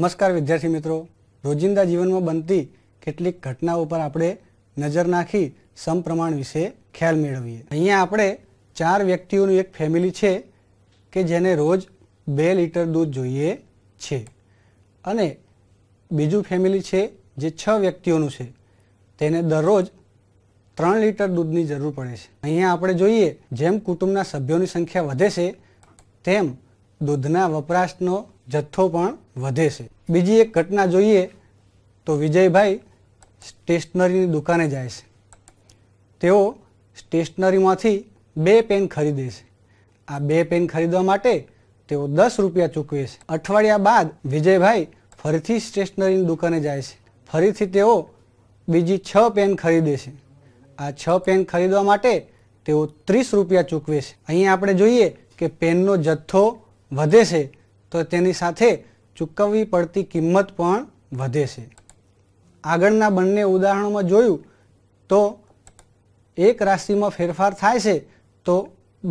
નમસ્કાર વિદ્યાર્થી મિત્રો રોજિંદા જીવનમાં બનતી કેટલીક ઘટનાઓ પર આપણે નજર નાખી સમપ્રમાણ વિશે ખ્યાલ મેળવીએ અહીંયા આપણે ચાર વ્યક્તિઓનું એક ફેમિલી છે કે જેને રોજ બે લીટર દૂધ જોઈએ છે અને બીજું ફેમિલી છે જે છ વ્યક્તિઓનું છે તેને દરરોજ ત્રણ લીટર દૂધની જરૂર પડે છે અહીંયા આપણે જોઈએ જેમ કુટુંબના સભ્યોની સંખ્યા વધે છે તેમ દૂધના વપરાશનો જથ્થો પણ વધે છે બીજી એક ઘટના જોઈએ તો વિજયભાઈ સ્ટેશનરીની દુકાને જાય છે તેઓ સ્ટેશનરીમાંથી બે પેન ખરીદે છે આ બે પેન ખરીદવા માટે તેઓ દસ રૂપિયા ચૂકવે છે અઠવાડિયા બાદ વિજયભાઈ ફરીથી સ્ટેશનરીની દુકાને જાય છે ફરીથી તેઓ બીજી છ પેન ખરીદે છે આ છ પેન ખરીદવા માટે તેઓ ત્રીસ રૂપિયા ચૂકવે છે અહીં આપણે જોઈએ કે પેનનો જથ્થો વધે છે તો તેની સાથે ચૂકવવી પડતી કિંમત પણ વધે છે આગળના બંને ઉદાહરણોમાં જોયું તો એક રાશિમાં ફેરફાર થાય છે તો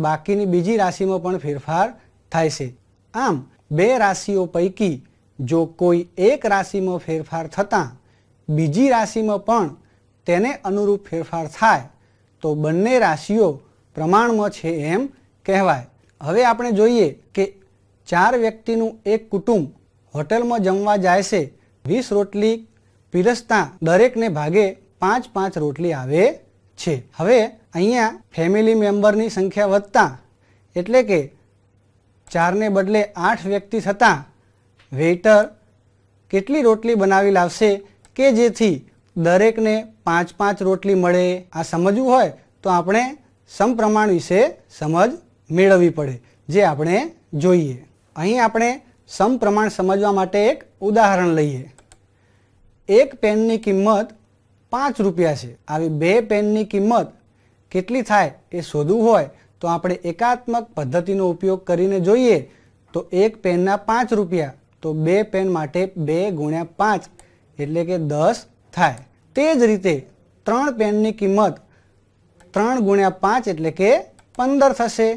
બાકીની બીજી રાશિમાં પણ ફેરફાર થાય છે આમ બે રાશિઓ પૈકી જો કોઈ એક રાશિમાં ફેરફાર થતાં બીજી રાશિમાં પણ તેને અનુરૂપ ફેરફાર થાય તો બંને રાશિઓ પ્રમાણમાં છે એમ કહેવાય હવે આપણે જોઈએ કે ચાર વ્યક્તિનું એક કુટુંબ હોટલમાં જમવા જાય છે વીસ રોટલી પીરસતા દરેકને ભાગે પાંચ પાંચ રોટલી આવે છે હવે અહીંયા ફેમિલી મેમ્બરની સંખ્યા વધતા એટલે કે ચારને બદલે આઠ વ્યક્તિ થતાં વેઇટર કેટલી રોટલી બનાવી લાવશે કે જેથી દરેકને પાંચ પાંચ રોટલી મળે આ સમજવું હોય તો આપણે સમપ્રમાણ વિશે સમજ મેળવવી પડે જે આપણે જોઈએ અહીં આપણે સમપ્રમાણ સમજવા માટે એક ઉદાહરણ લઈએ એક પેનની કિંમત પાંચ રૂપિયા છે આવી બે પેનની કિંમત કેટલી થાય એ શોધવું હોય તો આપણે એકાત્મક પદ્ધતિનો ઉપયોગ કરીને જોઈએ તો એક પેનના પાંચ રૂપિયા તો બે પેન માટે બે ગુણ્યા પાંચ એટલે કે દસ થાય તે જ રીતે ત્રણ પેનની કિંમત ત્રણ ગુણ્યા પાંચ એટલે કે પંદર થશે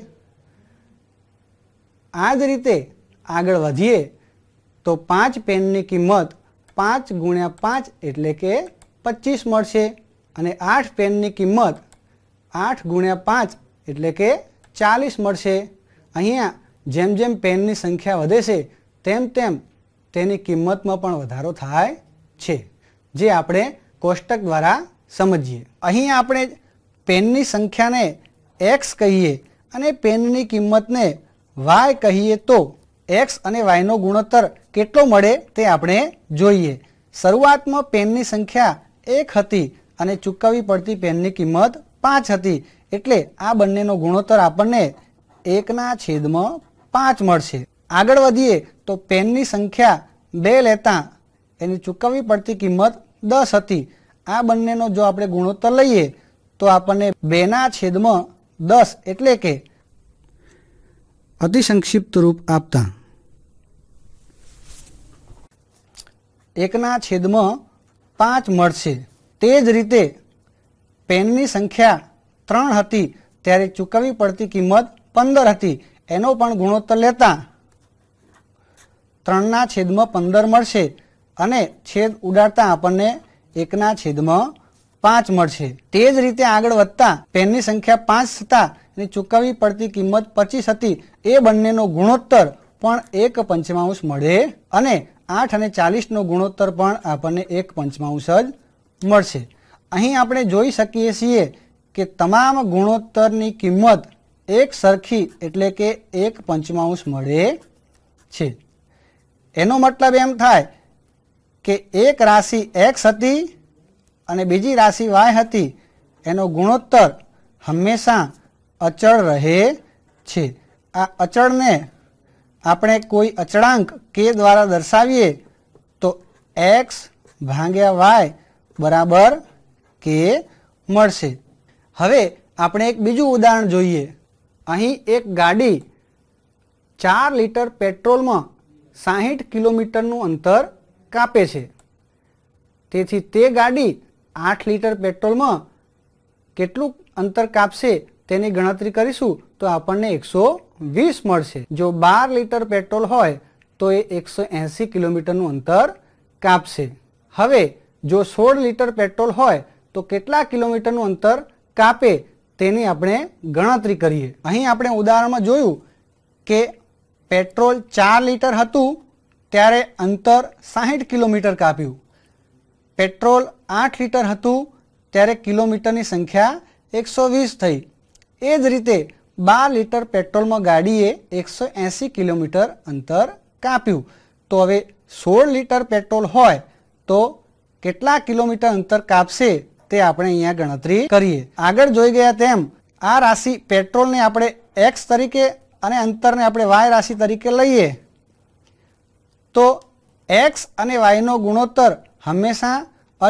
આ જ રીતે આગળ વધીએ તો પાંચ પેનની કિંમત પાંચ ગુણ્યા પાંચ એટલે કે પચીસ મળશે અને આઠ પેનની કિંમત આઠ ગુણ્યા પાંચ એટલે કે ચાલીસ મળશે અહીંયા જેમ જેમ પેનની સંખ્યા વધે છે તેમ તેમ તેની કિંમતમાં પણ વધારો થાય છે જે આપણે કોષ્ટક દ્વારા સમજીએ અહીં આપણે પેનની સંખ્યાને એક્સ કહીએ અને પેનની કિંમતને વાય કહીએ તો એક્સ અને વાયનો ગુણોત્તર કેટલો મળે તે આપણે જોઈએ શરૂઆતમાં પેનની સંખ્યા એક હતી અને ચૂકવવી પડતી પેનની કિંમત પાંચ હતી એટલે આ બંનેનો ગુણોત્તર આપણને એકના છેદમાં પાંચ મળશે આગળ વધીએ તો પેનની સંખ્યા બે લેતા એની ચૂકવવી પડતી કિંમત દસ હતી આ બંનેનો જો આપણે ગુણોત્તર લઈએ તો આપણને બેના છેદમાં દસ એટલે કે અતિ સંક્ષિપ્ત રૂપ આપતા એકના છેદમાં પાંચ મળશે તે જ રીતે પેનની સંખ્યા ત્રણ હતી ત્યારે ચૂકવવી પડતી કિંમત પંદર હતી એનો પણ ગુણોત્તર લેતા ત્રણના છેદમાં પંદર મળશે અને છેદ ઉડાડતા આપણને એકના છેદમાં પાંચ મળશે તે જ રીતે આગળ વધતા પેનની સંખ્યા પાંચ હતા અને ચૂકવવી પડતી કિંમત પચીસ હતી એ બંનેનો ગુણોત્તર પણ એક પંચમાંશ મળે અને આઠ અને ચાલીસનો ગુણોત્તર પણ આપણને એક પંચમાંશ જ મળશે અહીં આપણે જોઈ શકીએ છીએ કે તમામ ગુણોત્તરની કિંમત એક સરખી એટલે કે એક પંચમાંશ મળે છે એનો મતલબ એમ થાય કે એક રાશિ એક્સ હતી અને બીજી રાશિ વાય હતી એનો ગુણોત્તર હંમેશા અચળ રહે છે આ અચળને આપણે કોઈ અચળાંક કે દ્વારા દર્શાવીએ તો એક્સ ભાંગ્યા વાય બરાબર કે મળશે હવે આપણે એક બીજું ઉદાહરણ જોઈએ અહીં એક ગાડી ચાર લીટર પેટ્રોલમાં સાહીઠ કિલોમીટરનું અંતર કાપે છે તેથી તે ગાડી આઠ લીટર પેટ્રોલમાં કેટલું અંતર કાપશે તેની ગણતરી કરીશું તો આપણને એકસો વીસ મળશે જો બાર લીટર પેટ્રોલ હોય તો એ એકસો એંસી કિલોમીટરનું અંતર કાપશે હવે જો સોળ લીટર પેટ્રોલ હોય તો કેટલા કિલોમીટરનું અંતર કાપે તેની આપણે ગણતરી કરીએ અહીં આપણે ઉદાહરણમાં જોયું કે પેટ્રોલ ચાર લીટર હતું ત્યારે અંતર સાહીઠ કિલોમીટર કાપ્યું પેટ્રોલ આઠ લીટર હતું ત્યારે કિલોમીટરની સંખ્યા એકસો વીસ થઈ એ જ રીતે બાર લીટર પેટ્રોલમાં ગાડીએ એકસો એંસી કિલોમીટર અંતર કાપ્યું તો હવે સોળ લીટર પેટ્રોલ હોય તો કેટલા કિલોમીટર અંતર કાપશે તે આપણે અહીંયા ગણતરી કરીએ આગળ જોઈ ગયા તેમ આ રાશિ પેટ્રોલને આપણે એક્સ તરીકે અને અંતરને આપણે વાય રાશિ તરીકે લઈએ તો એક્સ અને વાયનો ગુણોત્તર હંમેશા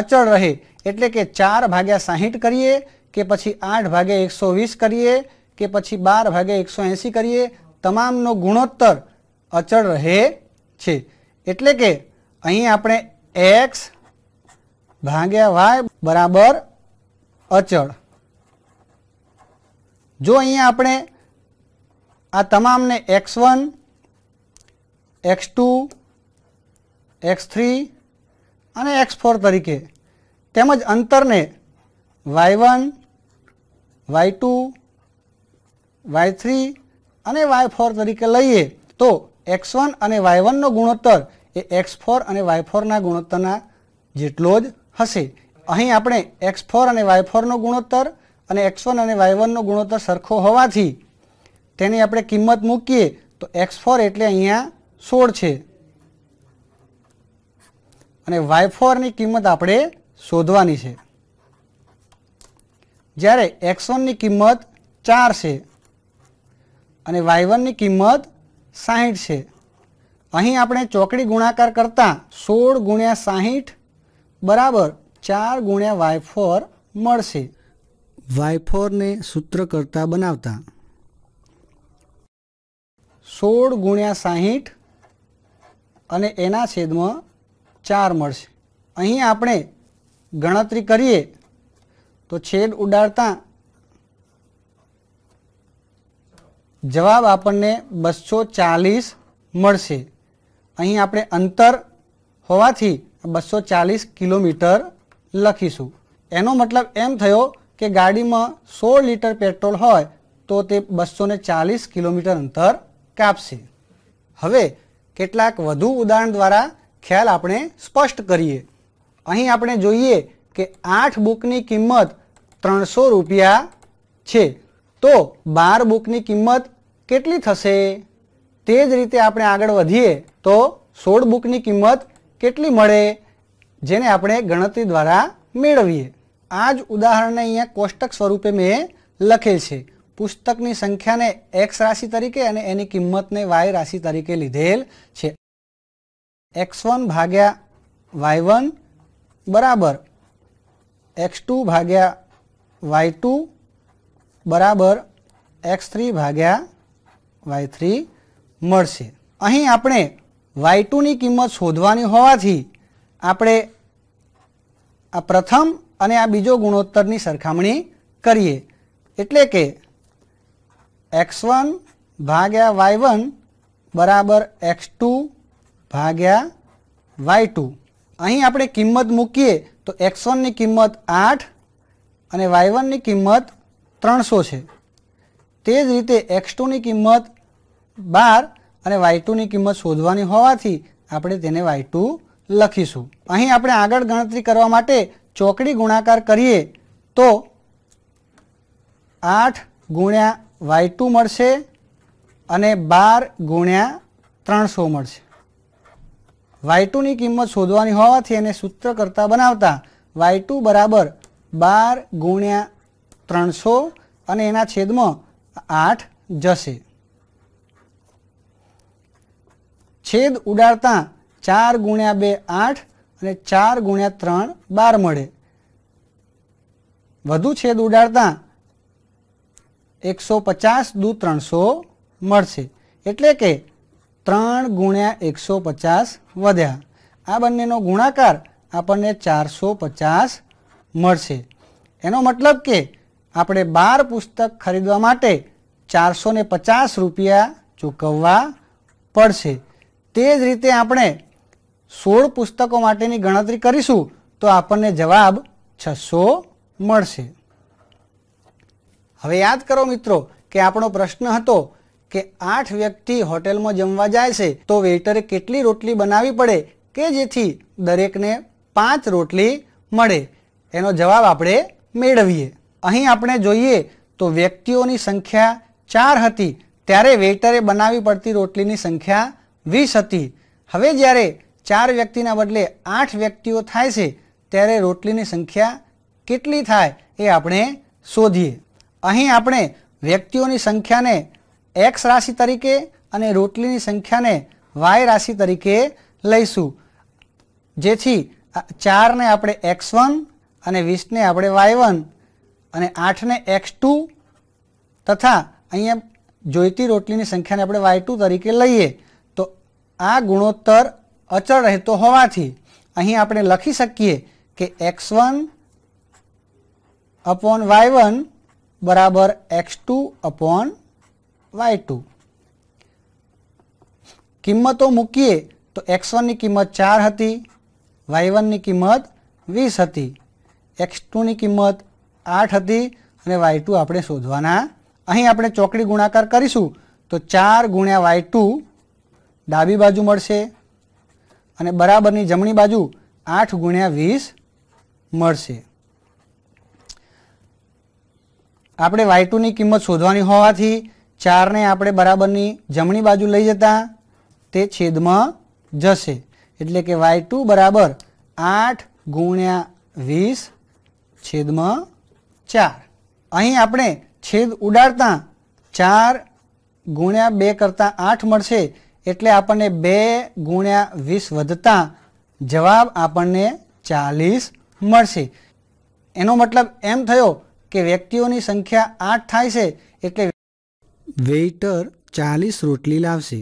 અચળ રહે એટલે કે ચાર ભાગ્યા સાહીઠ કરીએ કે પછી આઠ ભાગ્યા એકસો વીસ કરીએ કે પછી બાર ભાગે એકસો એંસી કરીએ તમામનો ગુણોત્તર અચળ રહે છે એટલે કે અહીં આપણે એક્સ ભાગ્યા વાય બરાબર અચળ જો અહીંયા આપણે આ તમામને X one X two X three અને એક્સ ફોર તરીકે તેમજ અંતરને Y one Y two Y three અને વાય ફોર તરીકે લઈએ તો એક્સ વન અને વાય વનનો ગુણોત્તર એ એક્સ ફોર અને વાય ફોરના ગુણોત્તરના જેટલો જ હશે અહીં આપણે એક્સ ફોર અને વાય ફોરનો ગુણોત્તર અને એક્સ વન અને વાય વનનો ગુણોત્તર સરખો હોવાથી તેની આપણે કિંમત મૂકીએ તો એક્સ ફોર એટલે અહીંયા સોળ છે અને વાય ફોરની કિંમત આપણે શોધવાની છે જ્યારે એક્સ વનની કિંમત ચાર છે અને વાય વનની કિંમત સાહીઠ છે અહીં આપણે ચોકડી ગુણાકાર કરતાં સોળ ગુણ્યા સાહીઠ બરાબર ચાર ગુણ્યા વાય ફોર મળશે વાય ફોરને સૂત્ર કરતા બનાવતા સોળ ગુણ્યા સાહીઠ અને એના છેદમાં ચાર મળશે અહીં આપણે ગણતરી કરીએ તો છેદ ઉડાડતા જવાબ આપણને બસો ચાલીસ મળશે અહીં આપણે અંતર હોવાથી બસો ચાલીસ કિલોમીટર લખીશું એનો મતલબ એમ થયો કે ગાડીમાં સોળ લીટર પેટ્રોલ હોય તો તે બસો ચાલીસ કિલોમીટર અંતર કાપશે હવે કેટલાક વધુ ઉદાહરણ દ્વારા ખ્યાલ આપણે સ્પષ્ટ કરીએ અહીં આપણે જોઈએ કે આઠ બુકની કિંમત ત્રણસો રૂપિયા છે તો બાર બુકની કિંમત કેટલી થશે તે જ રીતે આપણે આગળ વધીએ તો સોળ બુકની કિંમત કેટલી મળે જેને આપણે ગણતરી દ્વારા મેળવીએ આ જ ઉદાહરણને અહીંયા કોષ્ટક સ્વરૂપે મેં લખેલ છે પુસ્તકની સંખ્યાને એક્સ રાશિ તરીકે અને એની કિંમતને વાય રાશિ તરીકે લીધેલ છે એક્સ વન ભાગ્યા વાય વન બરાબર એક્સ ટુ ભાગ્યા વાય ટુ બરાબર એક્સ થ્રી ભાગ્યા વાય થ્રી મળશે અહીં આપણે વાય ટુની કિંમત શોધવાની હોવાથી આપણે આ પ્રથમ અને આ બીજો ગુણોત્તરની સરખામણી કરીએ એટલે કે એક્સ વન ભાગ્યા વાય વન બરાબર એક્સ ટુ ભાગ્યા વાય ટુ અહીં આપણે કિંમત મૂકીએ તો એક્સ વનની કિંમત આઠ અને વાય વનની કિંમત ત્રણસો છે તે જ રીતે એક્સ ટુની કિંમત બાર અને વાય ટુની કિંમત શોધવાની હોવાથી આપણે તેને વાય ટુ લખીશું અહીં આપણે આગળ ગણતરી કરવા માટે ચોકડી ગુણાકાર કરીએ તો આઠ ગુણ્યા વાય ટુ મળશે અને બાર ગુણ્યા ત્રણસો મળશે વાય ટુની કિંમત શોધવાની હોવાથી એને સૂત્ર કરતાં બનાવતા વાય ટુ બરાબર બાર ગુણ્યા ત્રણસો અને એના છેદમાં આઠ જશે છેદ ઉડાડતા ચાર ગુણ્યા બે આઠ અને ચાર ગુણ્યા ત્રણ બાર મળે વધુ છેદ ઉડાડતા એકસો પચાસ દુ ત્રણસો મળશે એટલે કે ત્રણ ગુણ્યા એકસો પચાસ વધ્યા આ બંનેનો ગુણાકાર આપણને ચારસો પચાસ મળશે એનો મતલબ કે આપણે બાર પુસ્તક ખરીદવા માટે ચારસો પચાસ રૂપિયા ચૂકવવા પડશે તે જ રીતે આપણે સોળ પુસ્તકો માટેની ગણતરી કરીશું તો આપણને જવાબ છસો મળશે હવે યાદ કરો મિત્રો કે આપણો પ્રશ્ન હતો કે આઠ વ્યક્તિ હોટેલમાં જમવા જાય છે તો વેઇટરે કેટલી રોટલી બનાવવી પડે કે જેથી દરેકને પાંચ રોટલી મળે એનો જવાબ આપણે મેળવીએ અહીં આપણે જોઈએ તો વ્યક્તિઓની સંખ્યા ચાર હતી ત્યારે વેઇટરે બનાવવી પડતી રોટલીની સંખ્યા વીસ હતી હવે જ્યારે ચાર વ્યક્તિના બદલે આઠ વ્યક્તિઓ થાય છે ત્યારે રોટલીની સંખ્યા કેટલી થાય એ આપણે શોધીએ અહીં આપણે વ્યક્તિઓની સંખ્યાને એક્સ રાશિ તરીકે અને રોટલીની સંખ્યાને વાય રાશિ તરીકે લઈશું જેથી ચારને આપણે એક્સ વન અને વીસને આપણે વાય વન અને આઠને એક્સ ટુ તથા અહીંયા જોઈતી રોટલીની સંખ્યાને આપણે વાય ટુ તરીકે લઈએ આ ગુણોત્તર અચળ રહેતો હોવાથી અહીં આપણે લખી શકીએ કે x one upon y one બરાબર x two upon y two કિંમતો મૂકીએ તો એક્સ વનની કિંમત ચાર હતી વાય વનની કિંમત વીસ હતી એક્સ ટુની કિંમત આઠ હતી અને વાય ટુ આપણે શોધવાના અહીં આપણે ચોકડી ગુણાકાર કરીશું તો ચાર ગુણ્યા વાય ટુ ડાબી બાજુ મળશે અને બરાબરની જમણી બાજુ આઠ ગુણ્યા વીસ મળશે આપણે વાય ટુની કિંમત શોધવાની હોવાથી ચારને આપણે બરાબરની જમણી બાજુ લઈ જતા તે છેદમાં જશે એટલે કે વાય ટુ બરાબર આઠ ગુણ્યા વીસ છેદમાં ચાર અહીં આપણે છેદ ઉડાડતા ચાર ગુણ્યા બે કરતાં આઠ મળશે એટલે આપણને બે ગુણ્યા વીસ વધતા જવાબ આપણને ચાલીસ મળશે એનો મતલબ એમ થયો કે વ્યક્તિઓની સંખ્યા આઠ થાય છે એટલે વેઇટર ચાલીસ રોટલી લાવશે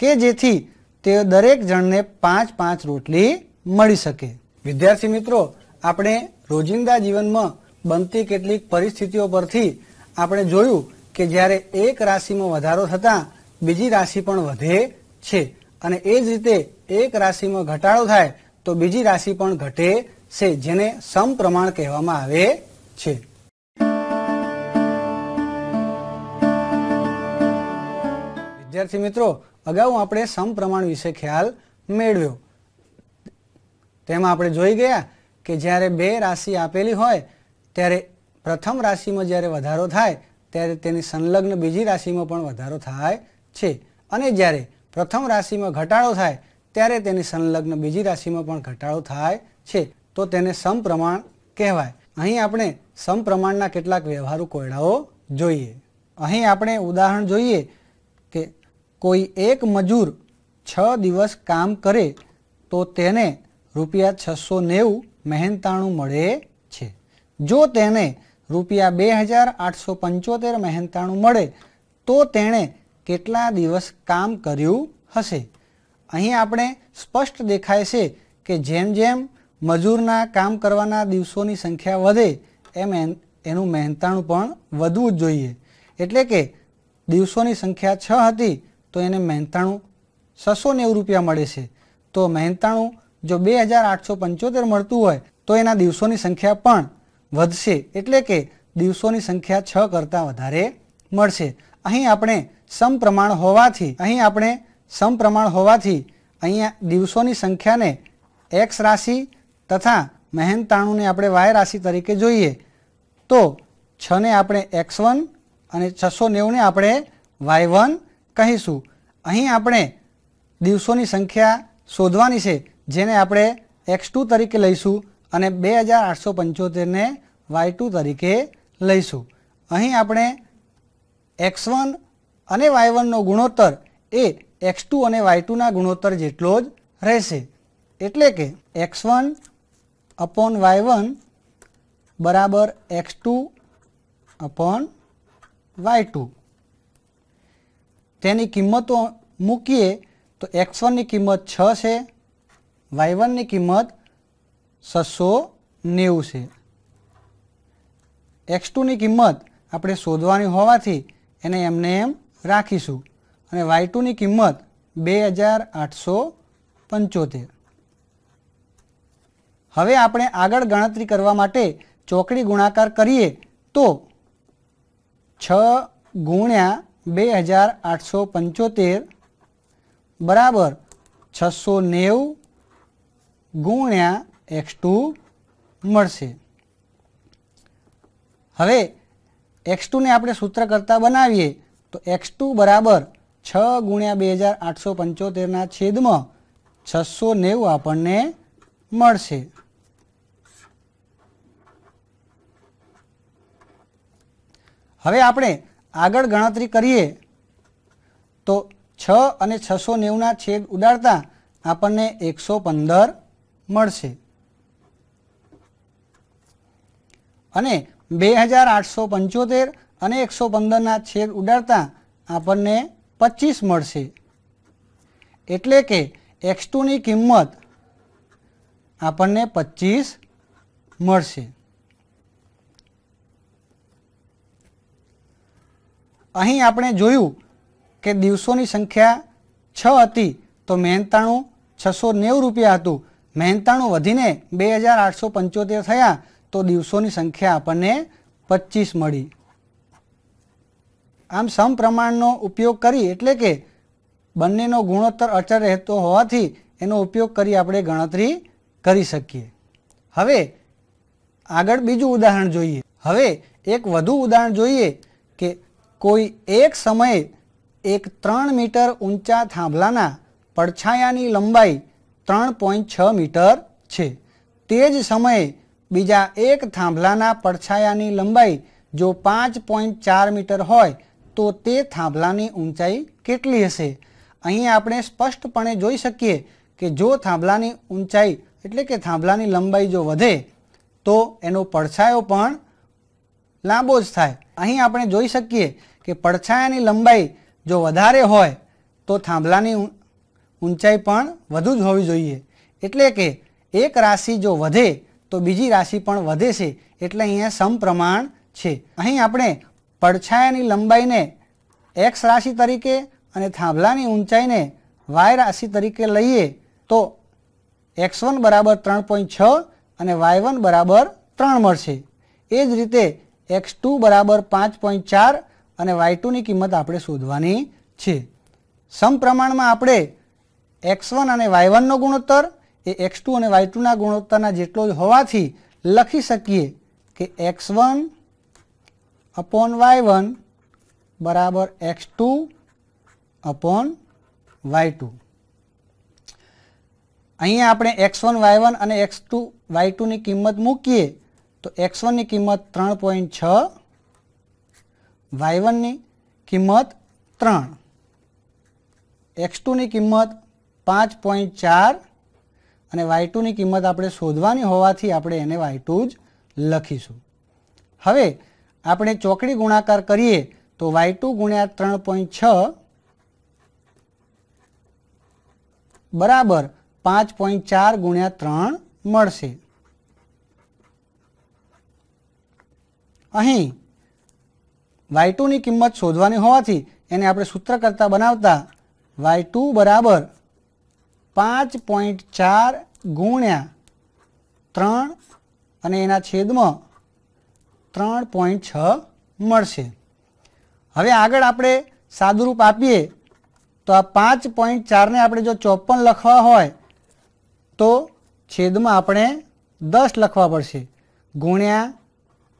કે જેથી તે દરેક જણને પાંચ પાંચ રોટલી મળી શકે વિદ્યાર્થી મિત્રો આપણે રોજિંદા જીવનમાં બનતી કેટલીક પરિસ્થિતિઓ પરથી આપણે જોયું કે જ્યારે એક રાશિમાં વધારો થતાં બીજી રાશિ પણ વધે છે અને એ જ રીતે એક રાશિમાં ઘટાડો થાય તો બીજી રાશિ પણ ઘટે છે જેને સમપ્રમાણ કહેવામાં આવે છે વિદ્યાર્થી મિત્રો અગાઉ આપણે સમપ્રમાણ વિશે ખ્યાલ મેળવ્યો તેમાં આપણે જોઈ ગયા કે જ્યારે બે રાશિ આપેલી હોય ત્યારે પ્રથમ રાશિમાં જ્યારે વધારો થાય ત્યારે તેની સંલગ્ન બીજી રાશિમાં પણ વધારો થાય છે અને જ્યારે પ્રથમ રાશિમાં ઘટાડો થાય ત્યારે તેની સંલગ્ન બીજી રાશિમાં પણ ઘટાડો થાય છે તો તેને સમપ્રમાણ કહેવાય અહીં આપણે સમપ્રમાણના કેટલાક વ્યવહારુ કોયડાઓ જોઈએ અહીં આપણે ઉદાહરણ જોઈએ કે કોઈ એક મજૂર છ દિવસ કામ કરે તો તેને રૂપિયા છસો નેવું મહેનતાણું મળે છે જો તેને રૂપિયા બે હજાર આઠસો પંચોતેર મહેનતાણું મળે તો તેણે કેટલા દિવસ કામ કર્યું હશે અહીં આપણે સ્પષ્ટ દેખાય છે કે જેમ જેમ મજૂરના કામ કરવાના દિવસોની સંખ્યા વધે એમ એનું મહેનતાણું પણ વધવું જ જોઈએ એટલે કે દિવસોની સંખ્યા છ હતી તો એને મહેનતાણું છસો નેવું રૂપિયા મળે છે તો મહેનતાણું જો બે હજાર આઠસો પંચોતેર મળતું હોય તો એના દિવસોની સંખ્યા પણ વધશે એટલે કે દિવસોની સંખ્યા છ કરતાં વધારે મળશે અહીં આપણે સમપ્રમાણ હોવાથી અહીં આપણે સમપ્રમાણ હોવાથી અહીંયા દિવસોની સંખ્યાને એક્સ રાશિ તથા મહેનતાણુંને આપણે વાય રાશિ તરીકે જોઈએ તો છને આપણે એક્સ વન અને છસો નેવુંને આપણે વાય વન કહીશું અહીં આપણે દિવસોની સંખ્યા શોધવાની છે જેને આપણે એક્સ ટુ તરીકે લઈશું અને બે હજાર આઠસો પંચોતેરને વાય ટુ તરીકે લઈશું અહીં આપણે એક્સ વન અને વાય વનનો ગુણોત્તર એ એક્સ ટુ અને વાય ટુના ગુણોત્તર જેટલો જ રહેશે એટલે કે x one upon y one બરાબર x two upon y two તેની કિંમતો મૂકીએ તો એક્સ વનની કિંમત છ છે વાય વનની કિંમત છસો નેવું છે એક્સ ટુની કિંમત આપણે શોધવાની હોવાથી એને એમને એમ રાખીશું અને વાય ટુની કિંમત બે હજાર આઠસો પંચોતેર હવે આપણે આગળ ગણતરી કરવા માટે ચોકડી ગુણાકાર કરીએ તો છ ગુણ્યા બે હજાર આઠસો પંચોતેર બરાબર છસો નેવું ગુણ્યા એક્સ ટુ મળશે હવે એક્સ ટુને આપણે સૂત્ર કરતાં બનાવીએ તો એક્સ ટુ બરાબર છ ગુણ્યા બે હજાર આઠસો પંચોતેરના છેદમાં છસો નેવું આપણને મળશે હવે આપણે આગળ ગણતરી કરીએ તો છ અને છસો નેવુંના છેદ ઉડાડતા આપણને એકસો પંદર મળશે અને બે હજાર આઠસો પંચોતેર અને એકસો પંદરના છેદ ઉડાડતા આપણને પચીસ મળશે એટલે કે એક્સ ટુની કિંમત આપણને પચીસ મળશે અહીં આપણે જોયું કે દિવસોની સંખ્યા છ હતી તો મહેનતાણું છસો નેવું રૂપિયા હતું મહેનતાણું વધીને બે હજાર આઠસો પંચોતેર થયા તો દિવસોની સંખ્યા આપણને પચીસ મળી આમ સમપ્રમાણનો ઉપયોગ કરી એટલે કે બંનેનો ગુણોત્તર અચર રહેતો હોવાથી એનો ઉપયોગ કરી આપણે ગણતરી કરી શકીએ હવે આગળ બીજું ઉદાહરણ જોઈએ હવે એક વધુ ઉદાહરણ જોઈએ કે કોઈ એક સમયે એક ત્રણ મીટર ઊંચા થાંભલાના પડછાયાની લંબાઈ ત્રણ પોઈન્ટ છ મીટર છે તે જ સમયે બીજા એક થાંભલાના પડછાયાની લંબાઈ જો 5.4 મીટર હોય તો તે થાંભલાની ઊંચાઈ કેટલી હશે અહીં આપણે સ્પષ્ટપણે જોઈ શકીએ કે જો થાંભલાની ઊંચાઈ એટલે કે થાંભલાની લંબાઈ જો વધે તો એનો પડછાયો પણ લાંબો જ થાય અહીં આપણે જોઈ શકીએ કે પડછાયાની લંબાઈ જો વધારે હોય તો થાંભલાની ઊંચાઈ પણ વધુ જ હોવી જોઈએ એટલે કે એક રાશિ જો વધે તો બીજી રાશિ પણ વધે છે એટલે અહીંયા સમપ્રમાણ છે અહીં આપણે પડછાયાની લંબાઈને એક્સ રાશિ તરીકે અને થાંભલાની ઊંચાઈને વાય રાશિ તરીકે લઈએ તો એક્સ વન બરાબર ત્રણ પોઈન્ટ છ અને વાય વન બરાબર ત્રણ મળશે એ જ રીતે એક્સ ટુ બરાબર પાંચ પોઈન્ટ ચાર અને વાય ટુની કિંમત આપણે શોધવાની છે સમપ્રમાણમાં આપણે એક્સ વન અને વાય વનનો ગુણોત્તર x2 અને y2 ના ગુણોત્તરના જેટલો જ હોવાથી લખી સકીએ કે x1 / y1 = x2 / y2 અહીં આપણે x1 y1 અને x2 y2 ની કિંમત મૂકીએ તો x1 ની કિંમત 3.6 y1 ની કિંમત 3 x2 ની કિંમત 5.4 અને વાય ટુની કિંમત આપણે શોધવાની હોવાથી આપણે એને વાય ટુ જ લખીશું હવે આપણે ચોકડી ગુણાકાર કરીએ તો વાય ટુ ગુણ્યા ત્રણ પોઈન્ટ છ બરાબર પાંચ પોઈન્ટ ચાર ગુણ્યા ત્રણ મળશે અહીં વાય ટુની કિંમત શોધવાની હોવાથી એને આપણે સૂત્ર કરતાં બનાવતા વાય ટુ બરાબર પાંચ પોઈન્ટ ચાર ગુણ્યા ત્રણ અને એના છેદમાં ત્રણ પોઈન્ટ છ મળશે હવે આગળ આપણે સાદુરૂપ આપીએ તો આ પાંચ પોઈન્ટ ચારને આપણે જો ચોપન લખવા હોય તો છેદમાં આપણે દસ લખવા પડશે ગુણ્યા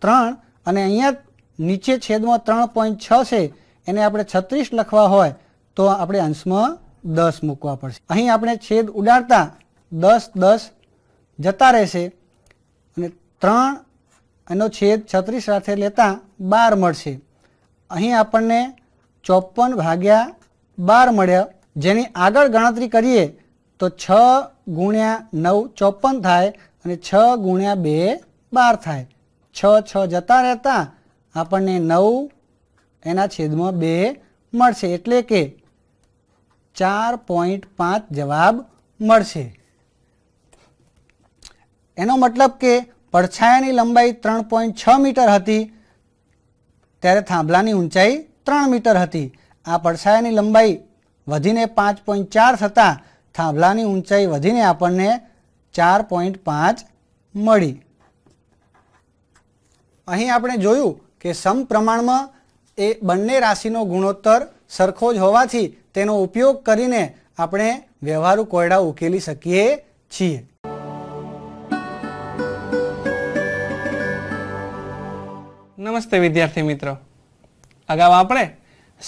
ત્રણ અને અહીંયા નીચે છેદમાં ત્રણ પોઈન્ટ છ છે એને આપણે છત્રીસ લખવા હોય તો આપણે અંશમાં દસ મૂકવા પડશે અહીં આપણે છેદ ઉડાડતા દસ દસ જતા રહેશે અને ત્રણ એનો છેદ છત્રીસ સાથે લેતા બાર મળશે અહીં આપણને ચોપન ભાગ્યા બાર મળ્યા જેની આગળ ગણતરી કરીએ તો છ ગુણ્યા નવ ચોપન થાય અને છ ગુણ્યા બે બાર થાય છ છ જતા રહેતા આપણને નવ એના છેદમાં બે મળશે એટલે કે ચાર પોઈન્ટ પાંચ જવાબ મળશે એનો મતલબ કે પડછાયાની લંબાઈ ત્રણ પોઈન્ટ છ મીટર હતી ત્યારે થાંભલાની ઊંચાઈ ત્રણ મીટર હતી આ પડછાયાની લંબાઈ વધીને પાંચ પોઈન્ટ ચાર થતાં થાંભલાની ઊંચાઈ વધીને આપણને ચાર પોઈન્ટ પાંચ મળી અહીં આપણે જોયું કે સમપ્રમાણમાં એ બંને રાશિનો ગુણોત્તર સરખો જ હોવાથી તેનો ઉપયોગ કરીને આપણે વ્યવહારુ કોયડા ઉકેલી શકીએ છીએ નમસ્તે વિદ્યાર્થી મિત્રો અગાઉ આપણે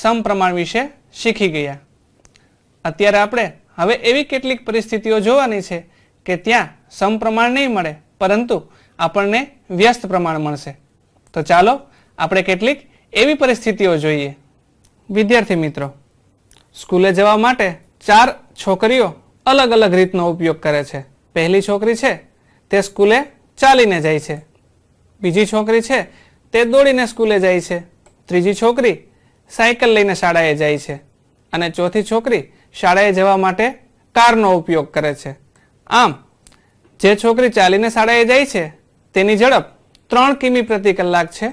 સમપ્રમાણ વિશે શીખી ગયા અત્યારે આપણે હવે એવી કેટલીક પરિસ્થિતિઓ જોવાની છે કે ત્યાં સમપ્રમાણ નહીં મળે પરંતુ આપણને વ્યસ્ત પ્રમાણ મળશે તો ચાલો આપણે કેટલીક એવી પરિસ્થિતિઓ જોઈએ વિદ્યાર્થી મિત્રો સ્કૂલે જવા માટે ચાર છોકરીઓ અલગ અલગ રીતનો ઉપયોગ કરે છે પહેલી છોકરી છે તે સ્કૂલે ચાલીને જાય છે બીજી છોકરી છે તે દોડીને સ્કૂલે જાય છે ત્રીજી છોકરી સાયકલ લઈને શાળાએ જાય છે અને ચોથી છોકરી શાળાએ જવા માટે કારનો ઉપયોગ કરે છે આમ જે છોકરી ચાલીને શાળાએ જાય છે તેની ઝડપ ત્રણ કિમી પ્રતિ કલાક છે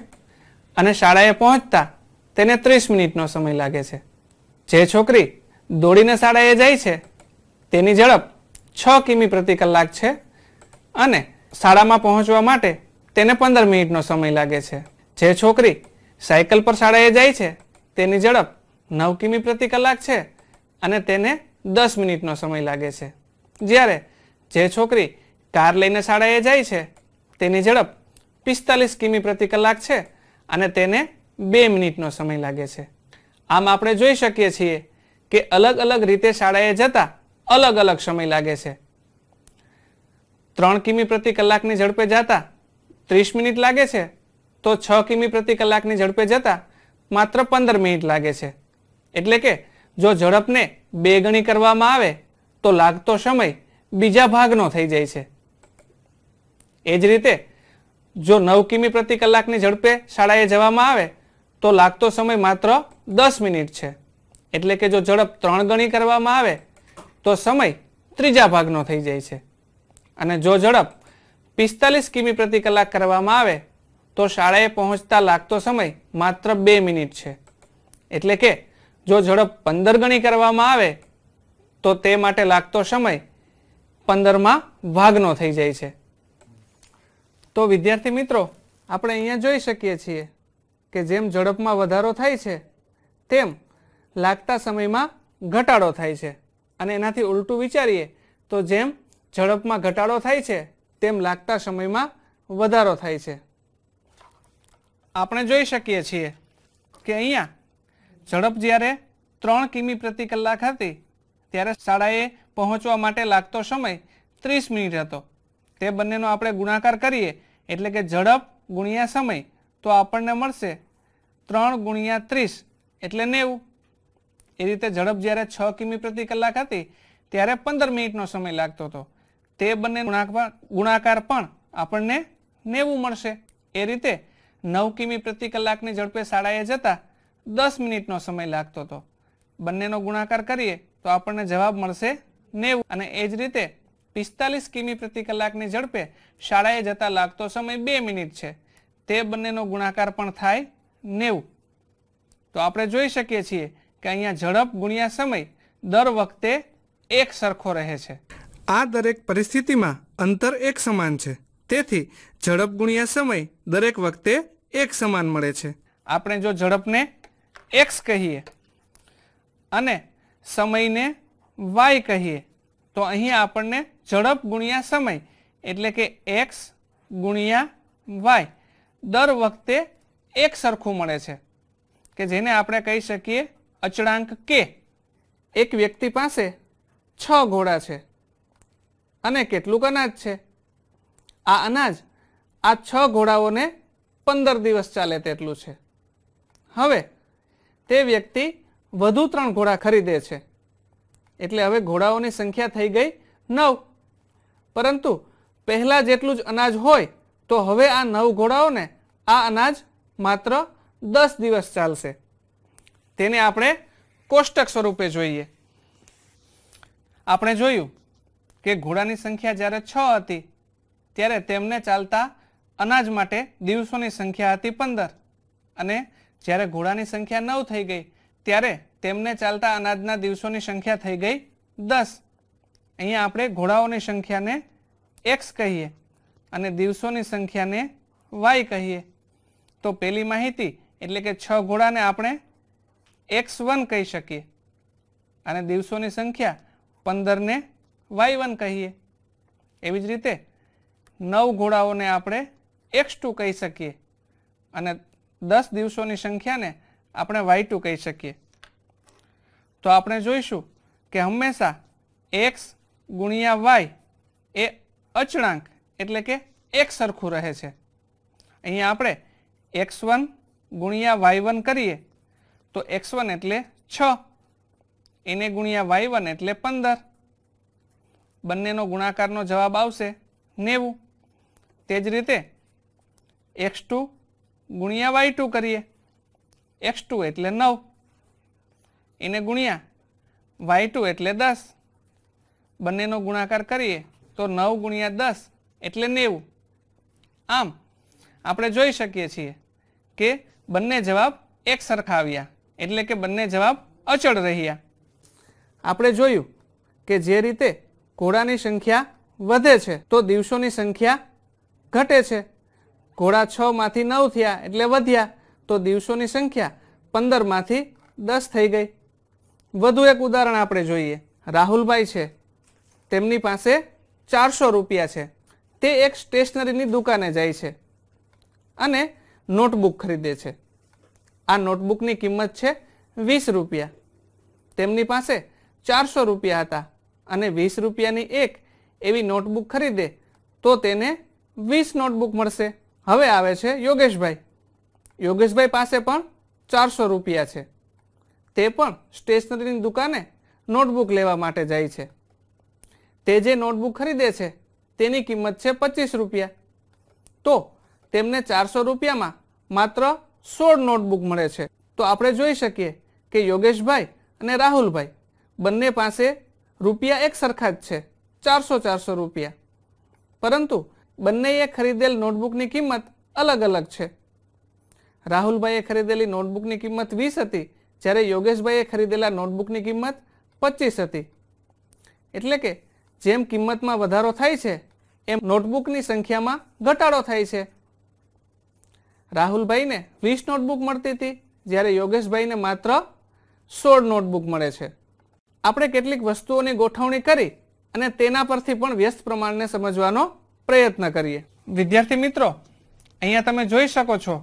અને શાળાએ પહોંચતા તેને ત્રીસ મિનિટનો સમય લાગે છે જે છોકરી દોડીને શાળાએ જાય છે તેની ઝડપ છ કિમી પ્રતિ કલાક છે અને શાળામાં પહોંચવા માટે તેને પંદર મિનિટનો સમય લાગે છે જે છોકરી સાયકલ પર શાળાએ જાય છે તેની ઝડપ નવ કિમી પ્રતિ કલાક છે અને તેને દસ મિનિટનો સમય લાગે છે જ્યારે જે છોકરી કાર લઈને શાળાએ જાય છે તેની ઝડપ પિસ્તાલીસ કિમી પ્રતિ કલાક છે અને તેને બે મિનિટનો સમય લાગે છે આમ આપણે જોઈ શકીએ છીએ કે અલગ અલગ રીતે શાળાએ જતા અલગ અલગ સમય લાગે છે ત્રણ કિમી પ્રતિ કલાકની ઝડપે જતા ત્રીસ મિનિટ લાગે છે તો છ કિમી પ્રતિ કલાકની ઝડપે જતા માત્ર પંદર મિનિટ લાગે છે એટલે કે જો ઝડપને બે ગણી કરવામાં આવે તો લાગતો સમય બીજા ભાગનો થઈ જાય છે એ જ રીતે જો નવ કિમી પ્રતિ કલાકની ઝડપે શાળાએ જવામાં આવે તો લાગતો સમય માત્ર દસ મિનિટ છે એટલે કે જો ઝડપ ત્રણ ગણી કરવામાં આવે તો સમય ત્રીજા ભાગનો થઈ જાય છે અને જો ઝડપ પિસ્તાલીસ કિમી પ્રતિ કલાક કરવામાં આવે તો શાળાએ પહોંચતા લાગતો સમય માત્ર બે મિનિટ છે એટલે કે જો ઝડપ પંદર ગણી કરવામાં આવે તો તે માટે લાગતો સમય પંદરમાં ભાગનો થઈ જાય છે તો વિદ્યાર્થી મિત્રો આપણે અહીંયા જોઈ શકીએ છીએ કે જેમ ઝડપમાં વધારો થાય છે તેમ લાગતા સમયમાં ઘટાડો થાય છે અને એનાથી ઉલટું વિચારીએ તો જેમ ઝડપમાં ઘટાડો થાય છે તેમ લાગતા સમયમાં વધારો થાય છે આપણે જોઈ શકીએ છીએ કે અહીંયા ઝડપ જ્યારે ત્રણ કિમી પ્રતિ કલાક હતી ત્યારે શાળાએ પહોંચવા માટે લાગતો સમય ત્રીસ મિનિટ હતો તે બંનેનો આપણે ગુણાકાર કરીએ એટલે કે ઝડપ ગુણ્યા સમય તો આપણને મળશે ત્રણ ગુણ્યા ત્રીસ એટલે નેવું એ રીતે ઝડપ જ્યારે છ કિમી પ્રતિ કલાક હતી ત્યારે પંદર મિનિટનો સમય લાગતો હતો તે બંને ગુણાકાર પણ આપણને નેવું મળશે એ રીતે નવ કિમી પ્રતિ કલાકની ઝડપે શાળાએ જતાં દસ મિનિટનો સમય લાગતો હતો બંનેનો ગુણાકાર કરીએ તો આપણને જવાબ મળશે નેવું અને એ જ રીતે પિસ્તાલીસ કિમી પ્રતિ કલાકની ઝડપે શાળાએ જતાં લાગતો સમય બે મિનિટ છે તે બંનેનો ગુણાકાર પણ થાય નેવું તો આપણે જોઈ શકીએ છીએ કે અહીંયા ઝડપ ગુણ્યા સમય દર વખતે એક સરખો રહે છે આ દરેક પરિસ્થિતિમાં અંતર એક સમાન છે તેથી ઝડપ ગુણ્યા સમય દરેક વખતે એક સમાન મળે છે આપણે જો ઝડપને એક્સ કહીએ અને સમયને વાય કહીએ તો અહીં આપણને ઝડપ ગુણ્યા સમય એટલે કે એક્સ ગુણ્યા વાય દર વખતે એક સરખું મળે છે કે જેને આપણે કહી શકીએ અચળાંક કે એક વ્યક્તિ પાસે છ ઘોડા છે અને કેટલુંક અનાજ છે આ અનાજ આ છ ઘોડાઓને પંદર દિવસ ચાલે તેટલું છે હવે તે વ્યક્તિ વધુ ત્રણ ઘોડા ખરીદે છે એટલે હવે ઘોડાઓની સંખ્યા થઈ ગઈ નવ પરંતુ પહેલાં જેટલું જ અનાજ હોય તો હવે આ નવ ઘોડાઓને આ અનાજ માત્ર દસ દિવસ ચાલશે તેને આપણે કોષ્ટક સ્વરૂપે જોઈએ આપણે જોયું કે ઘોડાની સંખ્યા જ્યારે છ હતી ત્યારે તેમને ચાલતા અનાજ માટે દિવસોની સંખ્યા હતી પંદર અને જ્યારે ઘોડાની સંખ્યા નવ થઈ ગઈ ત્યારે તેમને ચાલતા અનાજના દિવસોની સંખ્યા થઈ ગઈ દસ અહીંયા આપણે ઘોડાઓની સંખ્યાને એક્સ કહીએ અને દિવસોની સંખ્યાને વાય કહીએ તો પહેલી માહિતી એટલે કે છ ઘોડાને આપણે એક્સ વન કહી શકીએ અને દિવસોની સંખ્યા પંદરને વાય વન કહીએ એવી જ રીતે નવ ઘોડાઓને આપણે એક્સ ટુ કહી શકીએ અને દસ દિવસોની સંખ્યાને આપણે વાય ટુ કહી શકીએ તો આપણે જોઈશું કે હંમેશા એક્સ ગુણ્યા વાય એ અચળાંક એટલે કે એક સરખું રહે છે અહીંયા આપણે એક્સ વન ગુણ્યા વાય વન કરીએ તો એક્સ વન એટલે છ એને ગુણ્યા વાય વન એટલે પંદર બંનેનો ગુણાકારનો જવાબ આવશે નેવું તે જ રીતે એક્સ ટુ ગુણ્યા વાય ટુ કરીએ એક્સ ટુ એટલે નવ એને ગુણ્યા વાય ટુ એટલે દસ બંનેનો ગુણાકાર કરીએ તો નવ ગુણ્યા દસ એટલે નેવું આમ આપણે જોઈ શકીએ છીએ કે બંને જવાબ એક સરખા આવ્યા એટલે કે બંને જવાબ અચળ રહ્યા આપણે જોયું કે જે રીતે ઘોડાની સંખ્યા વધે છે તો દિવસોની સંખ્યા ઘટે છે ઘોડા છમાંથી નવ થયા એટલે વધ્યા તો દિવસોની સંખ્યા પંદરમાંથી દસ થઈ ગઈ વધુ એક ઉદાહરણ આપણે જોઈએ રાહુલભાઈ છે તેમની પાસે ચારસો રૂપિયા છે તે એક સ્ટેશનરીની દુકાને જાય છે અને નોટબુક ખરીદે છે આ નોટબુકની કિંમત છે વીસ રૂપિયા તેમની પાસે ચારસો રૂપિયા હતા અને વીસ રૂપિયાની એક એવી નોટબુક ખરીદે તો તેને વીસ નોટબુક મળશે હવે આવે છે યોગેશભાઈ યોગેશભાઈ પાસે પણ ચારસો રૂપિયા છે તે પણ સ્ટેશનરીની દુકાને નોટબુક લેવા માટે જાય છે તે જે નોટબુક ખરીદે છે તેની કિંમત છે પચીસ રૂપિયા તો તેમને ચારસો રૂપિયામાં માત્ર સોળ નોટબુક મળે છે તો આપણે જોઈ શકીએ કે યોગેશભાઈ અને રાહુલભાઈ બંને પાસે રૂપિયા એક સરખા જ છે ચારસો ચારસો રૂપિયા પરંતુ બંનેએ ખરીદેલ નોટબુકની કિંમત અલગ અલગ છે રાહુલભાઈએ ખરીદેલી નોટબુકની કિંમત વીસ હતી જ્યારે યોગેશભાઈએ ખરીદેલા નોટબુકની કિંમત પચીસ હતી એટલે કે જેમ કિંમતમાં વધારો થાય છે એમ નોટબુકની સંખ્યામાં ઘટાડો થાય છે રાહુલભાઈને વીસ નોટબુક મળતી હતી જ્યારે યોગેશભાઈને માત્ર સોળ નોટબુક મળે છે આપણે કેટલીક વસ્તુઓની ગોઠવણી કરી અને તેના પરથી પણ વ્યસ્ત પ્રમાણને સમજવાનો પ્રયત્ન કરીએ વિદ્યાર્થી મિત્રો અહીંયા તમે જોઈ શકો છો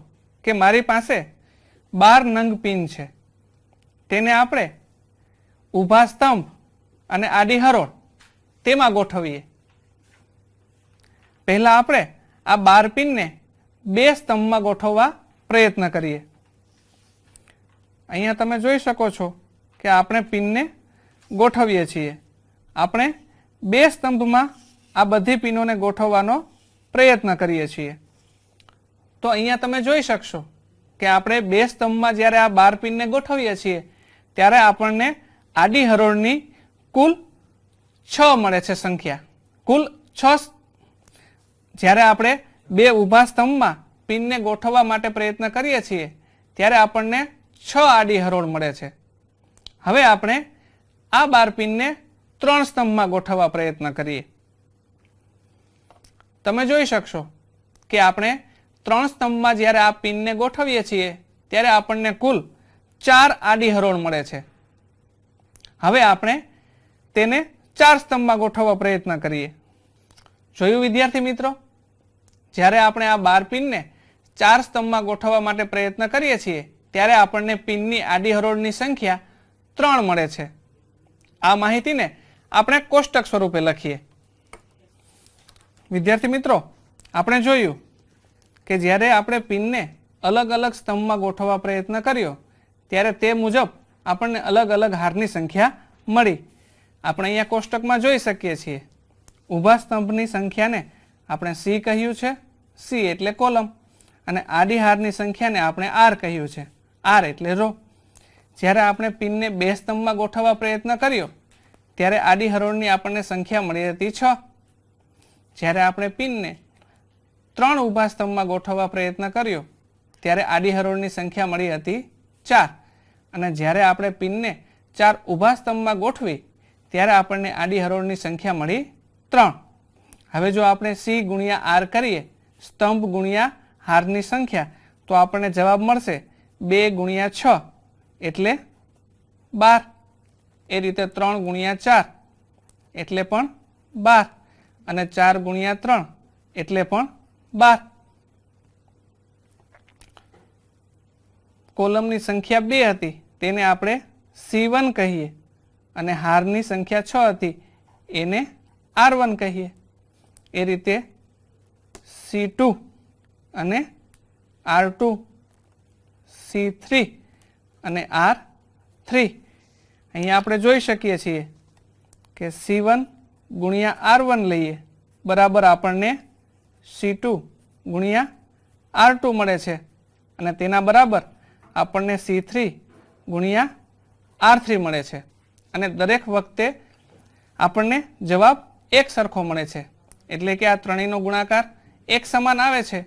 કે મારી પાસે બાર નંગ પિન છે તેને આપણે ઊભા સ્તંભ અને આડી હરોળ તેમાં ગોઠવીએ પહેલાં આપણે આ બાર પિનને બે સ્તંભમાં ગોઠવવા પ્રયત્ન કરીએ અહીંયા તમે જોઈ શકો છો કે આપણે પિનને ગોઠવીએ છીએ આપણે બે સ્તંભમાં આ બધી પિનોને ગોઠવવાનો પ્રયત્ન કરીએ છીએ તો અહીંયા તમે જોઈ શકશો કે આપણે બે સ્તંભમાં જ્યારે આ બાર પિનને ગોઠવીએ છીએ ત્યારે આપણને આડી હરોળની કુલ છ મળે છે સંખ્યા કુલ છ જ્યારે આપણે બે ઊભા સ્તંભમાં પિનને ગોઠવવા માટે પ્રયત્ન કરીએ છીએ ત્યારે આપણને છ આડી હરોળ મળે છે હવે આપણે આ બાર પિનને ત્રણ સ્તંભમાં ગોઠવવા પ્રયત્ન કરીએ તમે જોઈ શકશો કે આપણે ત્રણ સ્તંભમાં જ્યારે આ પિનને ગોઠવીએ છીએ ત્યારે આપણને કુલ ચાર આડી હરોળ મળે છે હવે આપણે તેને ચાર સ્તંભમાં ગોઠવવા પ્રયત્ન કરીએ જોયું વિદ્યાર્થી મિત્રો જ્યારે આપણે આ બાર પિનને ચાર સ્તંભમાં ગોઠવવા માટે પ્રયત્ન કરીએ છીએ ત્યારે આપણને પિનની આડી હરોળની સંખ્યા ત્રણ મળે છે આ માહિતીને આપણે કોષ્ટક સ્વરૂપે લખીએ વિદ્યાર્થી મિત્રો આપણે જોયું કે જ્યારે આપણે પિનને અલગ અલગ સ્તંભમાં ગોઠવવા પ્રયત્ન કર્યો ત્યારે તે મુજબ આપણને અલગ અલગ હારની સંખ્યા મળી આપણે અહીંયા કોષ્ટકમાં જોઈ શકીએ છીએ ઊભા સ્તંભની સંખ્યાને આપણે સી કહ્યું છે સી એટલે કોલમ અને આડી હારની સંખ્યાને આપણે આર કહ્યું છે આર એટલે રો જ્યારે આપણે પિનને બે સ્તંભમાં ગોઠવવા પ્રયત્ન કર્યો ત્યારે આડી હરોળની આપણને સંખ્યા મળી હતી છ જ્યારે આપણે પિનને ત્રણ ઊભા સ્તંભમાં ગોઠવવા પ્રયત્ન કર્યો ત્યારે આડી હરોળની સંખ્યા મળી હતી ચાર અને જ્યારે આપણે પિનને ચાર ઊભા સ્તંભમાં ગોઠવી ત્યારે આપણને આડી હરોળની સંખ્યા મળી ત્રણ હવે જો આપણે સી ગુણ્યા આર કરીએ સ્તંભ ગુણ્યા હારની સંખ્યા તો આપણને જવાબ મળશે બે ગુણ્યા છ એટલે બાર એ રીતે ત્રણ ગુણ્યા ચાર એટલે પણ બાર અને ચાર ગુણ્યા ત્રણ એટલે પણ બાર કોલમની સંખ્યા બે હતી તેને આપણે સી વન કહીએ અને હારની સંખ્યા છ હતી એને આર વન કહીએ એ રીતે સી ટુ અને આર ટુ સી થ્રી અને આર થ્રી અહીંયા આપણે જોઈ શકીએ છીએ કે સી વન ગુણ્યા આર વન લઈએ બરાબર આપણને સી ટુ ગુણ્યા આર ટુ મળે છે અને તેના બરાબર આપણને સી થ્રી ગુણ્યા આર થ્રી મળે છે અને દરેક વખતે આપણને જવાબ એક સરખો મળે છે એટલે કે આ ત્રણેયનો ગુણાકાર એક સમાન આવે છે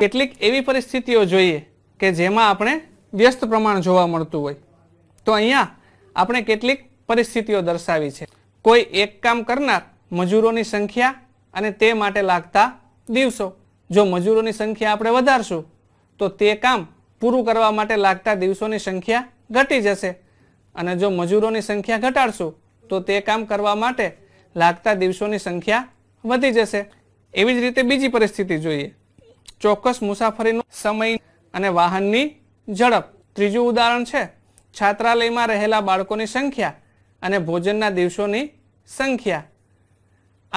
કેટલીક એવી પરિસ્થિતિઓ જોઈએ કે જેમાં આપણે વ્યસ્ત પ્રમાણ જોવા મળતું હોય તો અહીંયા આપણે કેટલીક પરિસ્થિતિઓ દર્શાવી છે કોઈ એક કામ કરનાર મજૂરોની સંખ્યા અને તે માટે લાગતા દિવસો જો મજૂરોની સંખ્યા આપણે વધારશું તો તે કામ પૂરું કરવા માટે લાગતા દિવસોની સંખ્યા ઘટી જશે અને જો મજૂરોની સંખ્યા ઘટાડશું તો તે કામ કરવા માટે લાગતા દિવસોની સંખ્યા વધી જશે એવી જ રીતે બીજી પરિસ્થિતિ જોઈએ ચોક્કસ મુસાફરીનો સમય અને વાહનની ઝડપ ત્રીજું ઉદાહરણ છે છાત્રાલયમાં રહેલા બાળકોની સંખ્યા અને ભોજનના દિવસોની સંખ્યા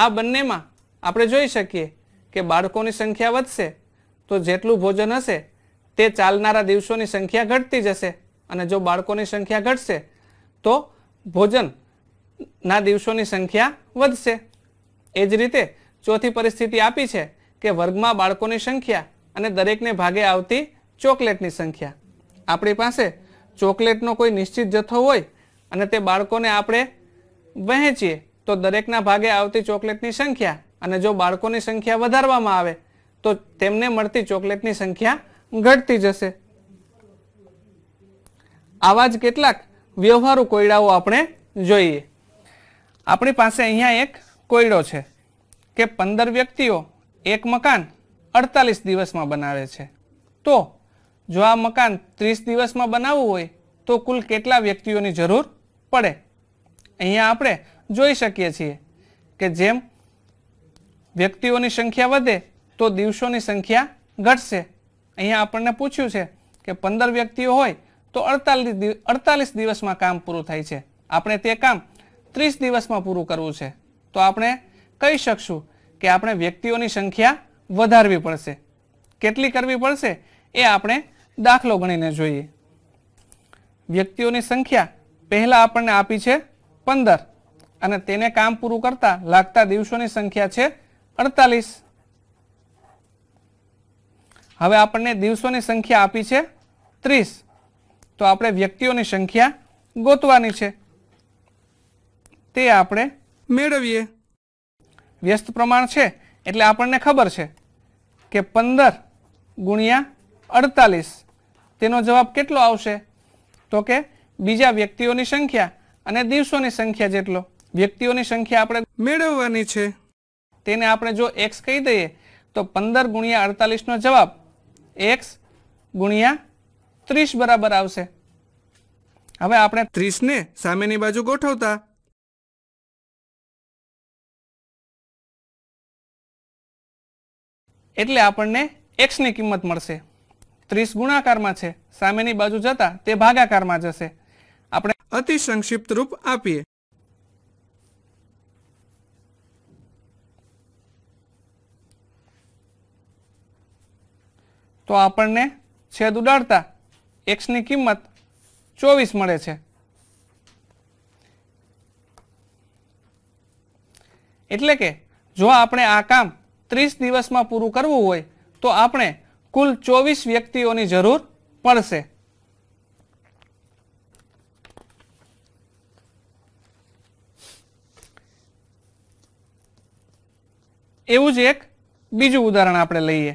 આ બંનેમાં આપણે જોઈ શકીએ કે બાળકોની સંખ્યા વધશે તો જેટલું ભોજન હશે તે ચાલનારા દિવસોની સંખ્યા ઘટતી જશે અને જો બાળકોની સંખ્યા ઘટશે તો ભોજન ના દિવસોની સંખ્યા વધશે એ જ રીતે ચોથી પરિસ્થિતિ આપી છે કે વર્ગમાં બાળકોની સંખ્યા અને દરેકને ભાગે આવતી ચોકલેટની સંખ્યા આપણી પાસે ચોકલેટનો કોઈ નિશ્ચિત જથ્થો હોય અને તે બાળકોને આપણે વહેંચીએ તો દરેકના ભાગે આવતી ચોકલેટની સંખ્યા અને જો બાળકોની સંખ્યા વધારવામાં આવે તો તેમને મળતી ચોકલેટની સંખ્યા ઘટતી જશે આવા જ કેટલાક વ્યવહારુ કોયડાઓ આપણે જોઈએ આપણી પાસે અહીંયા એક કોયડો છે કે પંદર વ્યક્તિઓ એક મકાન અડતાલીસ દિવસમાં બનાવે છે તો જો આ મકાન ત્રીસ દિવસમાં બનાવવું હોય તો કુલ કેટલા વ્યક્તિઓની જરૂર પડે અહીંયા આપણે જોઈ શકીએ છીએ કે જેમ વ્યક્તિઓની સંખ્યા વધે તો દિવસોની સંખ્યા ઘટશે અહીંયા આપણને પૂછ્યું છે કે પંદર વ્યક્તિઓ હોય તો અડતાલીસ અડતાલીસ દિવસમાં કામ પૂરું થાય છે આપણે તે કામ ત્રીસ દિવસમાં પૂરું કરવું છે તો આપણે કહી શકશું કે આપણે વ્યક્તિઓની સંખ્યા વધારવી પડશે કેટલી કરવી પડશે એ આપણે દાખલો ગણીને જોઈએ વ્યક્તિઓની સંખ્યા પહેલાં આપણને આપી છે પંદર અને તેને કામ પૂરું કરતા લાગતા દિવસોની સંખ્યા છે અડતાલીસ હવે આપણને દિવસોની સંખ્યા આપી છે ત્રીસ તો આપણે વ્યક્તિઓની સંખ્યા ગોતવાની છે તે આપણે મેળવીએ વ્યસ્ત પ્રમાણ છે એટલે આપણને ખબર છે કે પંદર ગુણ્યા અડતાલીસ તેનો જવાબ કેટલો આવશે તો કે બીજા વ્યક્તિઓની સંખ્યા અને દિવસોની સંખ્યા જેટલો વ્યક્તિઓની સંખ્યા આપણે મેળવવાની છે તેને આપણે જો એક્સ કહી દઈએ તો પંદર ગુણ્યા અડતાલીસનો જવાબ એક્સ ગુણ્યા ત્રીસ બરાબર આવશે હવે આપણે ત્રીસને સામેની બાજુ ગોઠવતા એટલે આપણને એક્સની કિંમત મળશે ત્રીસ ગુણાકારમાં છે સામેની બાજુ જતા તે ભાગાકારમાં જશે આપણે અતિ સંક્ષિપ્ત રૂપ આપીએ તો આપણને છેદ ઉડાડતા એક્સની કિંમત ચોવીસ મળે છે એટલે કે જો આપણે આ કામ ત્રીસ દિવસમાં પૂરું કરવું હોય તો આપણે કુલ ચોવીસ વ્યક્તિઓની જરૂર પડશે એવું જ એક બીજું ઉદાહરણ આપણે લઈએ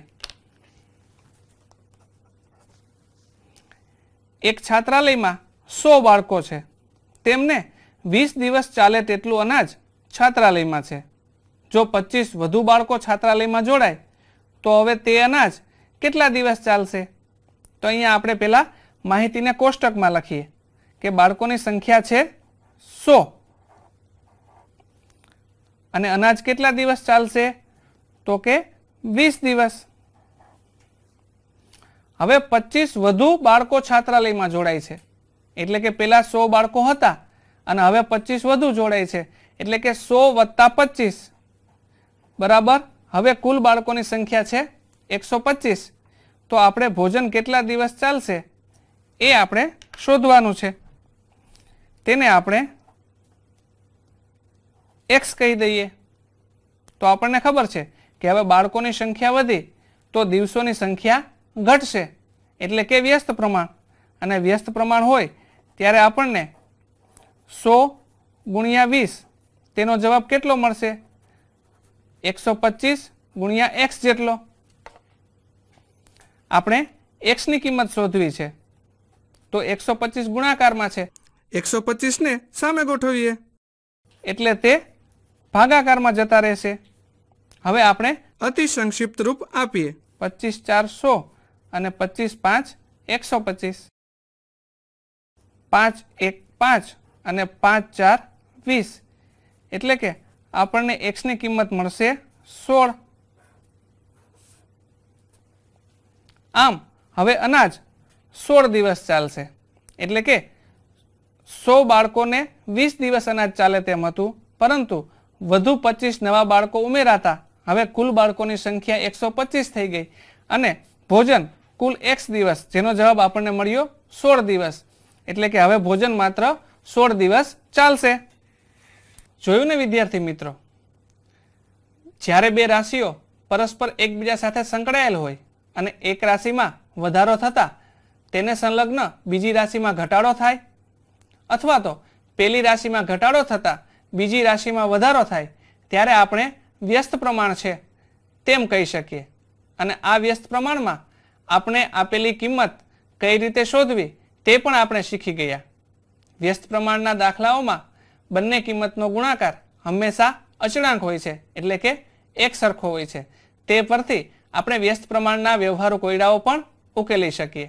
એક છાત્રાલયમાં સો બાળકો છે તેમને વીસ દિવસ ચાલે તેટલું અનાજ છાત્રાલયમાં છે જો પચીસ વધુ બાળકો છાત્રાલયમાં જોડાય તો હવે તે અનાજ કેટલા દિવસ ચાલશે તો અહીંયા આપણે પહેલાં માહિતીને કોષ્ટકમાં લખીએ કે બાળકોની સંખ્યા છે સો અને અનાજ કેટલા દિવસ ચાલશે તો કે વીસ દિવસ હવે પચીસ વધુ બાળકો છાત્રાલયમાં જોડાય છે એટલે કે પહેલાં સો બાળકો હતા અને હવે પચીસ વધુ જોડાય છે એટલે કે સો વત્તા પચીસ બરાબર હવે કુલ બાળકોની સંખ્યા છે એકસો તો આપણે ભોજન કેટલા દિવસ ચાલશે એ આપણે શોધવાનું છે તેને આપણે એક્સ કહી દઈએ તો આપણને ખબર છે કે હવે બાળકોની સંખ્યા વધી તો દિવસોની સંખ્યા ઘટશે એટલે કે વ્યસ્ત પ્રમાણ અને વ્યસ્ત પ્રમાણ હોય ત્યારે આપણને સો ગુણ્યા વીસ તેનો જવાબ કેટલો મળશે એકસો પચીસ ગુણ્યા એક્સ જેટલો આપણે એક્સની કિંમત શોધવી છે તો એકસો પચીસ ગુણાકારમાં છે એકસો પચીસને સામે ગોઠવીએ એટલે તે ભાગાકારમાં જતા રહેશે હવે આપણે અતિ સંક્ષિપ્ત રૂપ આપીએ પચીસ ચાર સો અને પચીસ પાંચ એકસો પચીસ પાંચ એક પાંચ અને પાંચ ચાર વીસ એટલે કે આપણને એક્સની કિંમત મળશે સોળ આમ હવે અનાજ સોળ દિવસ ચાલશે એટલે કે સો બાળકોને વીસ દિવસ અનાજ ચાલે તેમ હતું પરંતુ વધુ પચીસ નવા બાળકો ઉમેરાતા હવે કુલ બાળકોની સંખ્યા એકસો થઈ ગઈ અને ભોજન કુલ એક્સ દિવસ જેનો જવાબ આપણને મળ્યો સોળ દિવસ એટલે કે હવે ભોજન માત્ર સોળ દિવસ ચાલશે જોયું ને વિદ્યાર્થી મિત્રો જ્યારે બે રાશિઓ પરસ્પર એકબીજા સાથે સંકળાયેલ હોય અને એક રાશિમાં વધારો થતાં તેને સંલગ્ન બીજી રાશિમાં ઘટાડો થાય અથવા તો પેલી રાશિમાં ઘટાડો થતાં બીજી રાશિમાં વધારો થાય ત્યારે આપણે વ્યસ્ત પ્રમાણ છે તેમ કહી શકીએ અને આ વ્યસ્ત પ્રમાણમાં આપણે આપેલી કિંમત કઈ રીતે શોધવી તે પણ આપણે શીખી ગયા વ્યસ્ત પ્રમાણના દાખલાઓમાં બંને કિંમતનો ગુણાકાર હંમેશા અચળાંક હોય છે એટલે કે એક સરખો હોય છે તે પરથી આપણે વ્યસ્ત પ્રમાણના વ્યવહારો કોયડાઓ પણ ઉકેલી શકીએ